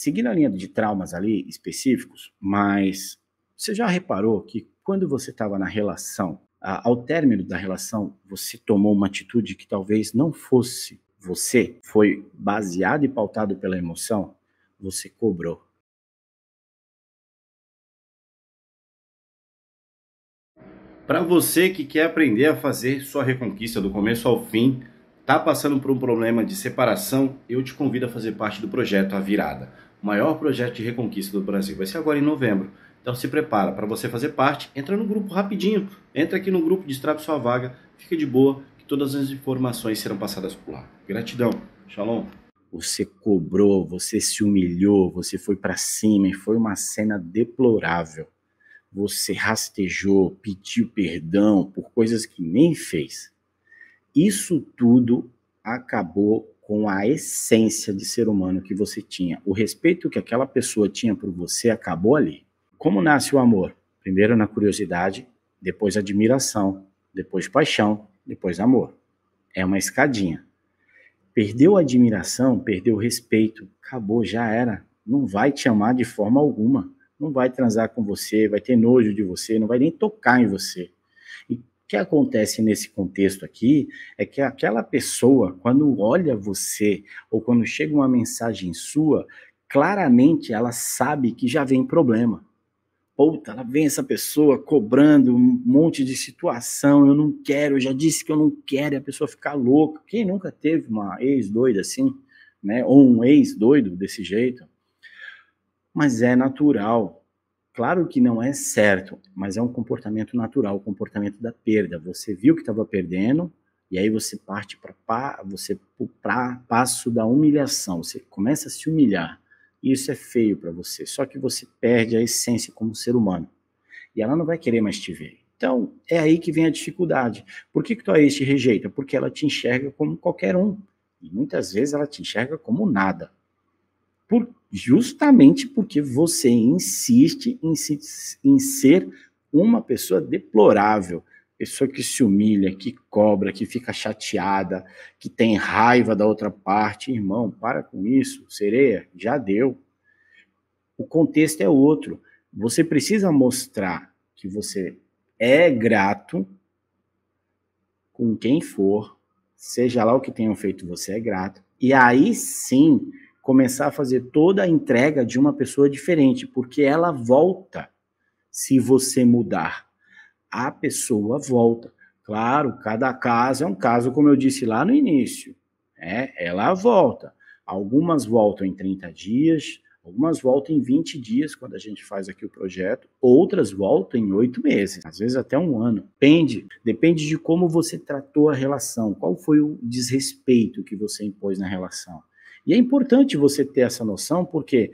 seguindo a linha de traumas ali específicos, mas você já reparou que quando você estava na relação, ao término da relação, você tomou uma atitude que talvez não fosse você, foi baseado e pautado pela emoção, você cobrou. Para você que quer aprender a fazer sua reconquista do começo ao fim, tá passando por um problema de separação, eu te convido a fazer parte do projeto A Virada o maior projeto de reconquista do Brasil. Vai ser agora em novembro. Então se prepara para você fazer parte. Entra no grupo rapidinho. Entra aqui no grupo, destrave sua vaga. Fica de boa, que todas as informações serão passadas por lá. Gratidão. Shalom. Você cobrou, você se humilhou, você foi para cima e foi uma cena deplorável. Você rastejou, pediu perdão por coisas que nem fez. Isso tudo acabou com a essência de ser humano que você tinha, o respeito que aquela pessoa tinha por você acabou ali. Como nasce o amor? Primeiro na curiosidade, depois admiração, depois paixão, depois amor. É uma escadinha. Perdeu a admiração, perdeu o respeito, acabou, já era. Não vai te amar de forma alguma. Não vai transar com você, vai ter nojo de você, não vai nem tocar em você que acontece nesse contexto aqui é que aquela pessoa, quando olha você ou quando chega uma mensagem sua, claramente ela sabe que já vem problema. Puta, ela vem essa pessoa cobrando um monte de situação, eu não quero, eu já disse que eu não quero, e a pessoa fica louca. Quem nunca teve uma ex doida assim, né? Ou um ex doido desse jeito? Mas é natural, Claro que não é certo, mas é um comportamento natural, o comportamento da perda. Você viu que estava perdendo e aí você parte para você para passo da humilhação. Você começa a se humilhar. E isso é feio para você. Só que você perde a essência como ser humano. E ela não vai querer mais te ver. Então é aí que vem a dificuldade. Por que que tua ex te rejeita? Porque ela te enxerga como qualquer um. E muitas vezes ela te enxerga como nada. Por justamente porque você insiste em, se, em, ser uma pessoa deplorável, pessoa que se humilha, que cobra, que fica chateada, que tem raiva da outra parte. Irmão, para com isso, sereia, já deu. O contexto é outro. Você precisa mostrar que você é grato com quem for, seja lá o que tenham feito, você é grato. E aí sim começar a fazer toda a entrega de uma pessoa diferente, porque ela volta se você mudar. A pessoa volta. Claro, cada caso é um caso, como eu disse lá no início. é Ela volta. Algumas voltam em 30 dias, algumas voltam em 20 dias, quando a gente faz aqui o projeto, outras voltam em oito meses, às vezes até um ano. Depende, depende de como você tratou a relação, qual foi o desrespeito que você impôs na relação. E é importante você ter essa noção, porque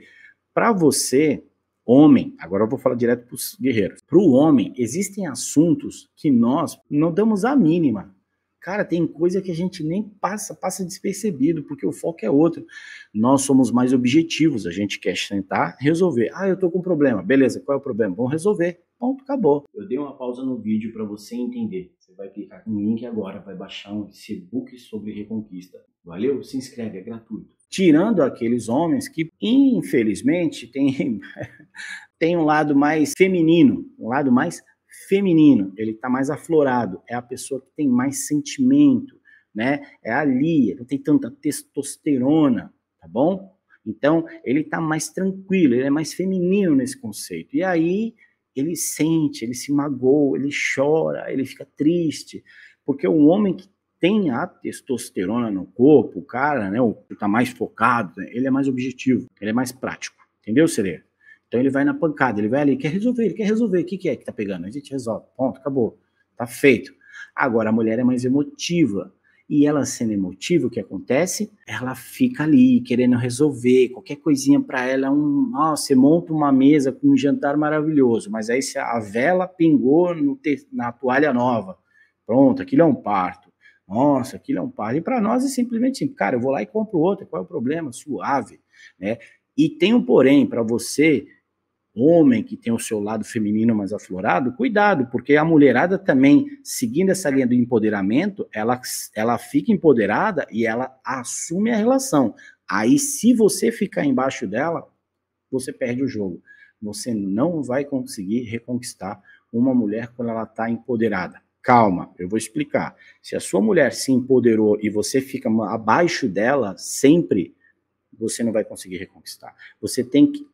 para você, homem, agora eu vou falar direto para os guerreiros, para o homem, existem assuntos que nós não damos a mínima. Cara, tem coisa que a gente nem passa, passa despercebido, porque o foco é outro. Nós somos mais objetivos, a gente quer tentar resolver. Ah, eu tô com um problema. Beleza, qual é o problema? Vamos resolver. Ponto, acabou. Eu dei uma pausa no vídeo para você entender vai clicar no link agora, vai baixar um e-book sobre Reconquista. Valeu? Se inscreve, é gratuito. Tirando aqueles homens que, infelizmente, tem, tem um lado mais feminino, um lado mais feminino, ele está mais aflorado, é a pessoa que tem mais sentimento, né? É ali, não tem tanta testosterona, tá bom? Então, ele está mais tranquilo, ele é mais feminino nesse conceito. E aí, ele sente, ele se magoa, ele chora, ele fica triste, porque o homem que tem a testosterona no corpo, o cara, né, o que tá mais focado, né, ele é mais objetivo, ele é mais prático, entendeu, Sereia? Então ele vai na pancada, ele vai ali, quer resolver, ele quer resolver, o que, que é que tá pegando? A gente resolve, ponto, acabou, tá feito. Agora a mulher é mais emotiva, e ela sendo emotiva, o que acontece? Ela fica ali querendo resolver, qualquer coisinha para ela é um. Oh, você monta uma mesa com um jantar maravilhoso, mas aí a vela pingou te, na toalha nova. Pronto, aquilo é um parto. Nossa, aquilo é um parto. E para nós é simplesmente, cara, eu vou lá e compro outra, qual é o problema? Suave. Né? E tem um porém para você homem que tem o seu lado feminino mais aflorado, cuidado, porque a mulherada também, seguindo essa linha do empoderamento, ela, ela fica empoderada e ela assume a relação. Aí, se você ficar embaixo dela, você perde o jogo. Você não vai conseguir reconquistar uma mulher quando ela está empoderada. Calma, eu vou explicar. Se a sua mulher se empoderou e você fica abaixo dela sempre, você não vai conseguir reconquistar. Você tem que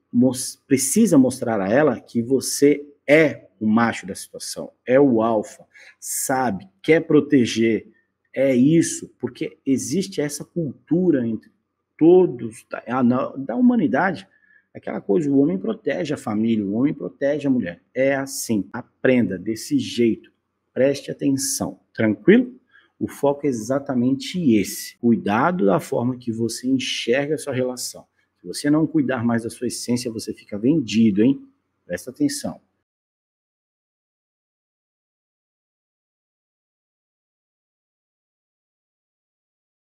precisa mostrar a ela que você é o macho da situação, é o alfa, sabe, quer proteger, é isso, porque existe essa cultura entre todos da, da humanidade, aquela coisa, o homem protege a família, o homem protege a mulher. É assim, aprenda desse jeito, preste atenção, tranquilo? O foco é exatamente esse. Cuidado da forma que você enxerga a sua relação. Se você não cuidar mais da sua essência, você fica vendido, hein? Presta atenção.